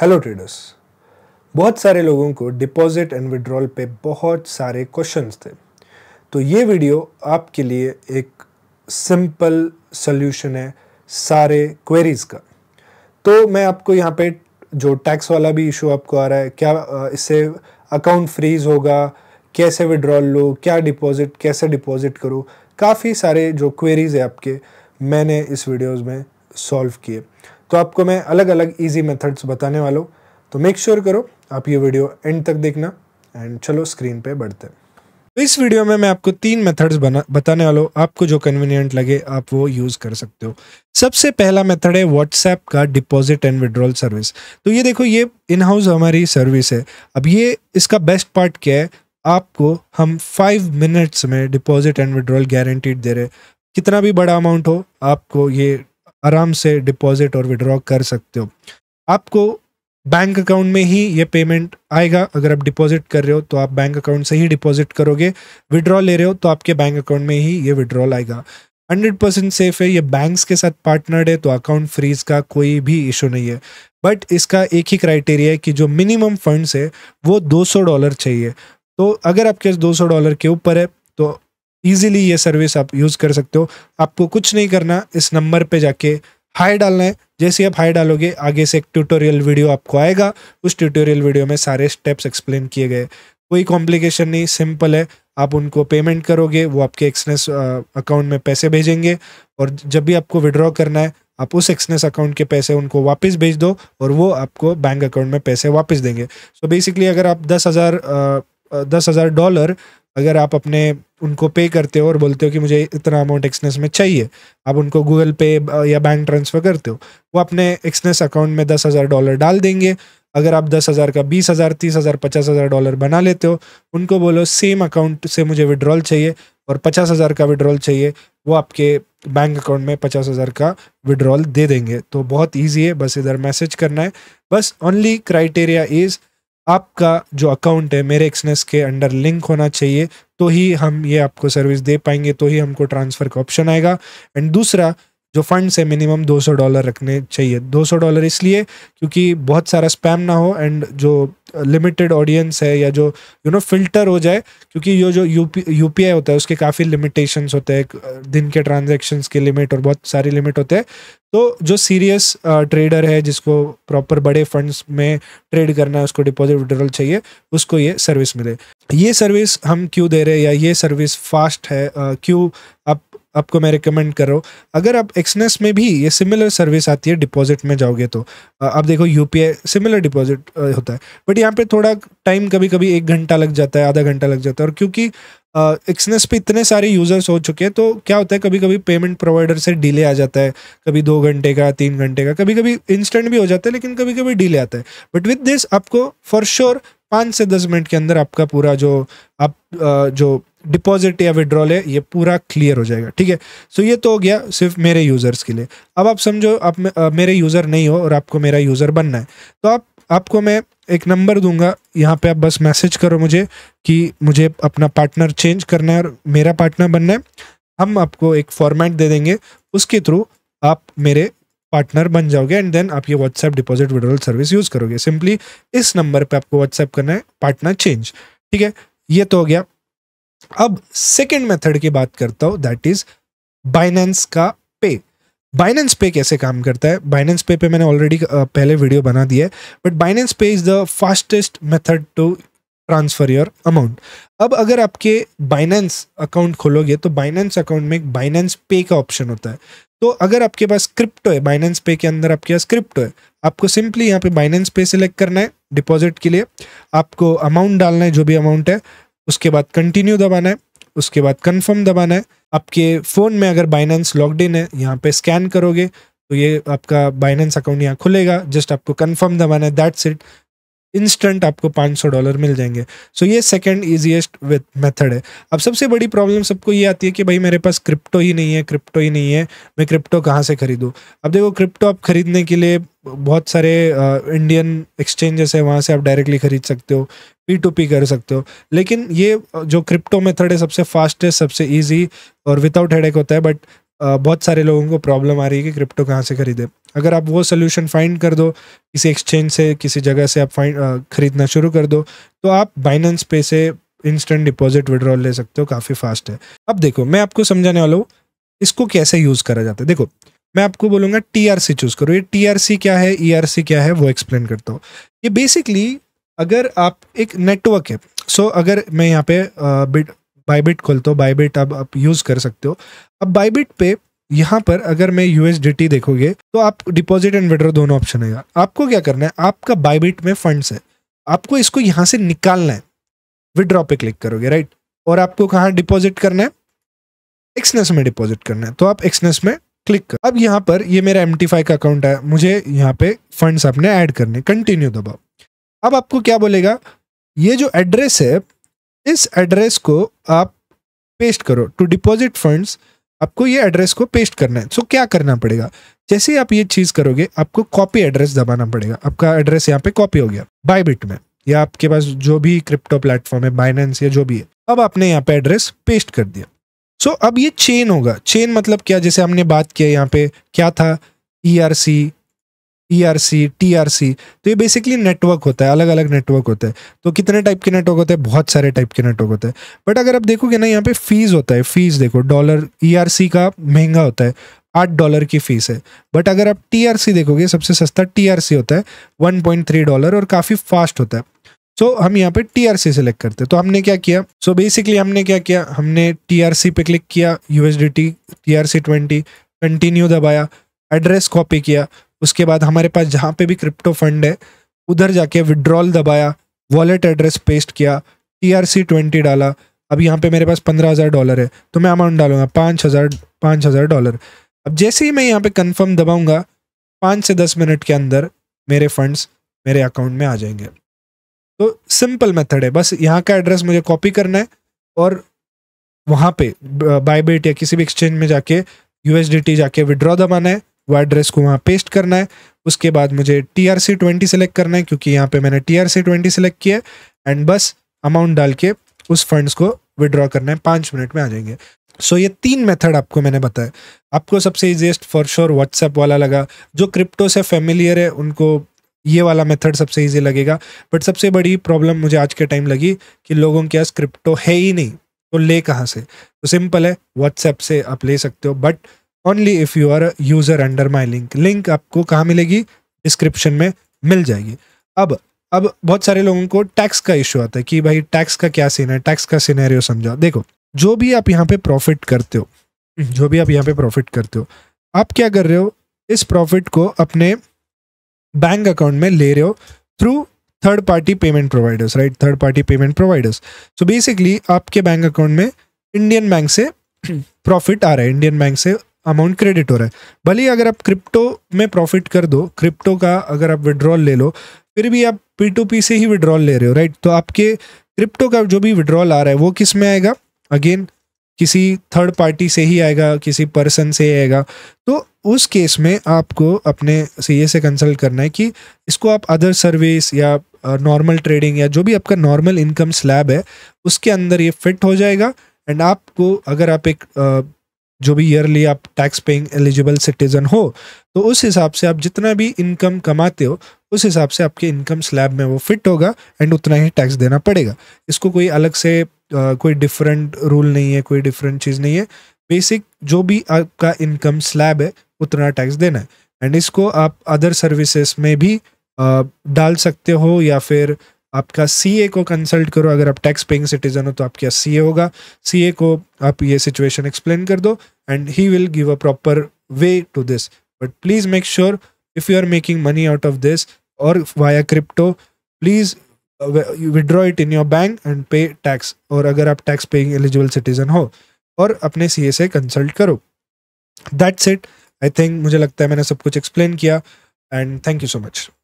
hello traders बहुत सारे लोगों को डिपॉजिट एंड विड्रॉल पे बहुत सारे क्वेश्चंस थे तो ये वीडियो आपके लिए एक सिंपल सॉल्यूशन है सारे क्वेरीज़ का तो मैं आपको यहाँ पे जो टैक्स वाला भी इशू आपको आ रहा है क्या इससे अकाउंट फ्रीज होगा कैसे विड्रॉल लो क्या डिपॉजिट कैसे डिपॉजिट करो काफ़ी सारे जो क्वेरीज़ है आपके मैंने इस वीडियोज़ में सॉल्व किए तो आपको मैं अलग अलग ईजी मेथड्स बताने वाला हूँ तो मेक श्योर sure करो आप ये वीडियो एंड तक देखना एंड चलो स्क्रीन पे बढ़ते हैं तो इस वीडियो में मैं आपको तीन मेथड्स बना बताने वाला हूँ आपको जो कन्वीनियंट लगे आप वो यूज़ कर सकते हो सबसे पहला मेथड है व्हाट्सएप का डिपॉजिट एंड विड्रॉल सर्विस तो ये देखो ये इन हाउस हमारी सर्विस है अब ये इसका बेस्ट पार्ट क्या है आपको हम फाइव मिनट्स में डिपॉजिट एंड विड्रॉल गारंटीड दे रहे कितना भी बड़ा अमाउंट हो आपको ये आराम से डिपॉजिट और विड्रॉ कर सकते हो आपको बैंक अकाउंट में ही ये पेमेंट आएगा अगर आप डिपॉजिट कर रहे हो तो आप बैंक अकाउंट से ही डिपॉजिट करोगे विड्रॉ ले रहे हो तो आपके बैंक अकाउंट में ही ये विड्रॉल आएगा हंड्रेड परसेंट सेफ है ये बैंक्स के साथ पार्टनर्ड है तो अकाउंट फ्रीज का कोई भी इशू नहीं है बट इसका एक ही क्राइटेरिया है कि जो मिनिमम फंड्स है वो 200 डॉलर चाहिए तो अगर आपके 200 डॉलर के ऊपर है तो ईजिली ये सर्विस आप यूज़ कर सकते हो आपको कुछ नहीं करना इस नंबर पे जाके हाई डालना है जैसे आप हाई डालोगे आगे से एक ट्यूटोरियल वीडियो आपको आएगा उस ट्यूटोरियल वीडियो में सारे स्टेप्स एक्सप्लेन किए गए कोई कॉम्प्लिकेशन नहीं सिंपल है आप उनको पेमेंट करोगे वो आपके एक्सनेस अकाउंट में पैसे भेजेंगे और जब भी आपको विड्रॉ करना है आप उस एक्सनेस अकाउंट के पैसे उनको वापस भेज दो और वो आपको बैंक अकाउंट में पैसे वापस देंगे सो so बेसिकली अगर आप दस हज़ार दस हज़ार डॉलर अगर आप अपने उनको पे करते हो और बोलते हो कि मुझे इतना अमाउंट एक्सनेस में चाहिए आप उनको गूगल पे या बैंक ट्रांसफ़र करते हो वो अपने एक्सनेस अकाउंट में दस हज़ार डॉलर डाल देंगे अगर आप दस हज़ार का बीस हज़ार तीस हज़ार पचास हज़ार डॉलर बना लेते हो उनको बोलो सेम अकाउंट से मुझे विड्रॉल चाहिए और पचास हज़ार का विड्रॉल चाहिए वो आपके बैंक अकाउंट में पचास हज़ार का विड्रॉल दे देंगे तो बहुत ईजी है बस इधर मैसेज करना है बस ओनली क्राइटेरिया इज़ आपका जो अकाउंट है मेरे एक्सनेस के अंडर लिंक होना चाहिए तो ही हम ये आपको सर्विस दे पाएंगे तो ही हमको ट्रांसफ़र का ऑप्शन आएगा एंड दूसरा जो फंड्स है मिनिमम 200 डॉलर रखने चाहिए 200 डॉलर इसलिए क्योंकि बहुत सारा स्पैम ना हो एंड जो लिमिटेड uh, ऑडियंस है या जो यू नो फिल्टर हो जाए क्योंकि ये जो यू पी आई होता है उसके काफ़ी लिमिटेशंस होते हैं uh, दिन के ट्रांजैक्शंस के लिमिट और बहुत सारे लिमिट होते हैं तो जो सीरियस ट्रेडर uh, है जिसको प्रॉपर बड़े फंड्स में ट्रेड करना है उसको डिपॉजिट विड्रॉल चाहिए उसको ये सर्विस मिले ये सर्विस हम क्यों दे रहे हैं या ये सर्विस फास्ट है क्यों आप आपको मैं रिकमेंड कर रहा हूँ अगर आप एक्सनेस में भी ये सिमिलर सर्विस आती है डिपॉजिट में जाओगे तो आप देखो यू सिमिलर डिपॉजिट होता है बट यहाँ पे थोड़ा टाइम कभी कभी एक घंटा लग जाता है आधा घंटा लग जाता है और क्योंकि एक्सनेस पे इतने सारे यूजर्स हो चुके हैं तो क्या होता है कभी कभी पेमेंट प्रोवाइडर से डिले आ जाता है कभी दो घंटे का तीन घंटे का कभी कभी इंस्टेंट भी हो जाता है लेकिन कभी कभी डिले आता है बट विद दिस आपको फॉर श्योर पाँच से दस मिनट के अंदर आपका पूरा जो आप जो डिपॉजिट या विड्रॉल है ये पूरा क्लियर हो जाएगा ठीक है सो ये तो हो गया सिर्फ मेरे यूज़र्स के लिए अब आप समझो आप मेरे यूज़र नहीं हो और आपको मेरा यूज़र बनना है तो आप आपको मैं एक नंबर दूंगा यहाँ पे आप बस मैसेज करो मुझे कि मुझे अपना पार्टनर चेंज करना है और मेरा पार्टनर बनना है हम आपको एक फॉर्मेट दे देंगे उसके थ्रू आप मेरे पार्टनर बन जाओगे एंड देन आप ये WhatsApp deposit withdrawal service use करोगे सिंपली इस नंबर पे आपको व्हाट्सएप करना है पार्टनर चेंज ठीक है ये तो हो गया अब सेकेंड मेथड की बात करता हूँ दैट इज बाइनेंस का पे बाइनेंस पे कैसे काम करता है बाइनेंस पे पे मैंने ऑलरेडी पहले वीडियो बना दिया है बट बाइनेंस पे is the fastest method to transfer your amount अब अगर आपके बाइनेंस अकाउंट खोलोगे तो बाइनेंस अकाउंट में एक बाइनेंस पे का ऑप्शन होता है तो अगर आपके पास क्रिप्टो है बाइनेंस पे के अंदर आपके पास क्रिप्टो है आपको सिंपली यहाँ पे बाइनेंस पे सिलेक्ट करना है डिपॉजिट के लिए आपको अमाउंट डालना है जो भी अमाउंट है उसके बाद कंटिन्यू दबाना है उसके बाद कंफर्म दबाना है आपके फ़ोन में अगर बाइनेंस लॉकड इन है यहाँ पे स्कैन करोगे तो ये आपका बाइनेंस अकाउंट यहाँ खुलेगा जस्ट आपको कंफर्म दबाना है दैट्स इट इंस्टेंट आपको 500 डॉलर मिल जाएंगे सो so, ये सेकेंड ईजिएस्ट विथ मेथड है अब सबसे बड़ी प्रॉब्लम सबको ये आती है कि भाई मेरे पास क्रिप्टो ही नहीं है क्रिप्टो ही नहीं है मैं क्रिप्टो कहाँ से खरीदूँ अब देखो क्रिप्टो आप खरीदने के लिए बहुत सारे इंडियन एक्सचेंजेस है वहाँ से आप डायरेक्टली खरीद सकते हो पी टू पी कर सकते हो लेकिन ये जो क्रिप्टो मेथड है सबसे फास्टेस्ट सबसे ईजी और विदाउट हेडेक होता है बट बहुत सारे लोगों को प्रॉब्लम आ रही है कि क्रिप्टो कहाँ से खरीदे अगर आप वो सोल्यूशन फाइंड कर दो किसी एक्सचेंज से किसी जगह से आप फाइंड खरीदना शुरू कर दो तो आप बाइनेंस पे से इंस्टेंट डिपॉजिट विड्रॉल ले सकते हो काफ़ी फास्ट है अब देखो मैं आपको समझाने वाला हूँ इसको कैसे यूज़ करा जाता है देखो मैं आपको बोलूँगा टी आर सी चूज़ करो ये टी आर सी क्या है ई आर सी क्या है वो एक्सप्लेन करता हूँ ये बेसिकली अगर आप एक नेटवर्क है सो so, अगर मैं यहाँ पे बिट बाईबिट खोलता हूँ बाईबिट अब आप यूज़ कर सकते हो अब बाईबिट पे यहाँ पर अगर मैं यू देखोगे तो आप डिपॉजिट एंड विड्रॉ दोनों ऑप्शन है आपको क्या करना है आपका बाइबिट में फंड्स है आपको इसको यहाँ से निकालना है विड्रॉ पे क्लिक करोगे राइट और आपको कहाँ डिपॉजिट करना है एक्सनेस में डिपॉजिट करना है तो आप एक्सनेस में क्लिक कर अब यहाँ पर ये मेरा एम का अकाउंट है मुझे यहाँ पे फंड्स आपने ऐड करने कंटिन्यू दबाओ अब आपको क्या बोलेगा ये जो एड्रेस है इस एड्रेस को आप पेस्ट करो टू डिपॉजिट फंड्स आपको ये एड्रेस को पेस्ट करना है सो क्या करना पड़ेगा जैसे ही आप ये चीज़ करोगे आपको कॉपी एड्रेस दबाना पड़ेगा आपका एड्रेस यहाँ पे कॉपी हो गया बायबिट में या आपके पास जो भी क्रिप्टो प्लेटफॉर्म है बाइनेंस या जो भी है अब आपने यहाँ पे एड्रेस पेस्ट कर दिया सो अब ये चेन होगा चेन मतलब क्या जैसे हमने बात किया यहाँ पे क्या था E R C ERC e TRC तो ये बेसिकली नेटवर्क होता है अलग अलग नेटवर्क होता है तो कितने टाइप के नेटवर्क होते हैं बहुत सारे टाइप के नेटवर्क होते हैं बट अगर आप देखोगे ना यहाँ पे फीस होता है फीस देखो डॉलर ईआरसी e का महंगा होता है आठ डॉलर की फीस है बट अगर आप टीआरसी देखोगे सबसे सस्ता टीआरसी होता है वन पॉइंट थ्री डॉलर और काफ़ी फास्ट होता है सो so, हम यहाँ पे सी सेलेक्ट करते हैं तो हमने क्या किया सो so, बेसिकली हमने क्या किया हमने टी आर सी पे क्लिक किया U S D R TRC twenty continue दबाया एड्रेस कॉपी किया उसके बाद हमारे पास जहाँ पे भी क्रिप्टो फंड है उधर जाके विड्रॉल दबाया वॉलेट एड्रेस पेस्ट किया टी आर सी ट्वेंटी डाला अब यहाँ पे मेरे पास पंद्रह हज़ार डॉलर है तो मैं अमाउंट डालूंगा पाँच हज़ार पाँच हज़ार डॉलर अब जैसे ही मैं यहाँ पे कंफर्म दबाऊंगा पाँच से दस मिनट के अंदर मेरे फंड्स मेरे अकाउंट में आ जाएंगे तो सिंपल मेथड है बस यहाँ का एड्रेस मुझे कॉपी करना है और वहाँ पे बायबेट या किसी भी एक्सचेंज में जाके यू जाके विड्रॉ दबाना है वो एड्रेस को वहाँ पेस्ट करना है उसके बाद मुझे T R C twenty select करना है क्योंकि यहाँ पे मैंने T R C twenty select किया है एंड बस अमाउंट डाल के उस फंड्स को विड्रॉ करना है पाँच मिनट में आ जाएंगे सो so, ये तीन मेथड आपको मैंने बताया आपको सबसे ईजिएस्ट फॉर श्योर व्हाट्सएप वाला लगा जो क्रिप्टो से फेमिलियर है उनको ये वाला मेथड सबसे ईजी लगेगा बट सबसे बड़ी प्रॉब्लम मुझे आज के टाइम लगी कि लोगों के पास क्रिप्टो है ही नहीं तो ले कहाँ से तो सिंपल है व्हाट्सएप से आप ले सकते हो but only if you are user under my link link आपको कहाँ मिलेगी डिस्क्रिप्शन में मिल जाएगी अब अब बहुत सारे लोगों को टैक्स का इशू आता है कि भाई टैक्स का क्या सीन है टैक्स का सीनेरियो समझाओ देखो जो भी आप यहाँ पे प्रॉफिट करते हो जो भी आप यहाँ पे प्रॉफिट करते हो आप क्या कर रहे हो इस प्रॉफिट को अपने बैंक अकाउंट में ले रहे हो through third party payment providers right third party payment providers so basically आपके बैंक अकाउंट में इंडियन बैंक से प्रॉफिट आ रहा है इंडियन बैंक से अमाउंट क्रेडिट हो रहा है भले ही अगर आप क्रिप्टो में प्रॉफिट कर दो क्रिप्टो का अगर आप विड्रॉल ले लो फिर भी आप पी टू पी से ही विड्रॉल ले रहे हो राइट तो आपके क्रिप्टो का जो भी विड्रॉल आ रहा है वो किस में आएगा अगेन किसी थर्ड पार्टी से ही आएगा किसी पर्सन से आएगा तो उस केस में आपको अपने सी से कंसल्ट करना है कि इसको आप अदर सर्विस या नॉर्मल ट्रेडिंग या जो भी आपका नॉर्मल इनकम स्लैब है उसके अंदर ये फिट हो जाएगा एंड आपको अगर आप एक जो भी ईयरली आप टैक्स पेइंग एलिजिबल सिटीजन हो तो उस हिसाब से आप जितना भी इनकम कमाते हो उस हिसाब से आपके इनकम स्लैब में वो फिट होगा एंड उतना ही टैक्स देना पड़ेगा इसको कोई अलग से आ, कोई डिफरेंट रूल नहीं है कोई डिफरेंट चीज़ नहीं है बेसिक जो भी आपका इनकम स्लैब है उतना टैक्स देना है एंड इसको आप अदर सर्विसेज में भी आ, डाल सकते हो या फिर आपका सी को कंसल्ट करो अगर आप टैक्स पेइंग सिटीजन हो तो आपके यहाँ सी होगा सी को आप ये सिचुएशन एक्सप्लेन कर दो and he will give a proper way to this but please make sure if you are making money out of this और via crypto please withdraw it in your bank and pay tax और अगर आप tax paying eligible citizen हो और अपने सी से consult करो that's it I think मुझे लगता है मैंने सब कुछ एक्सप्लेन किया and thank you so much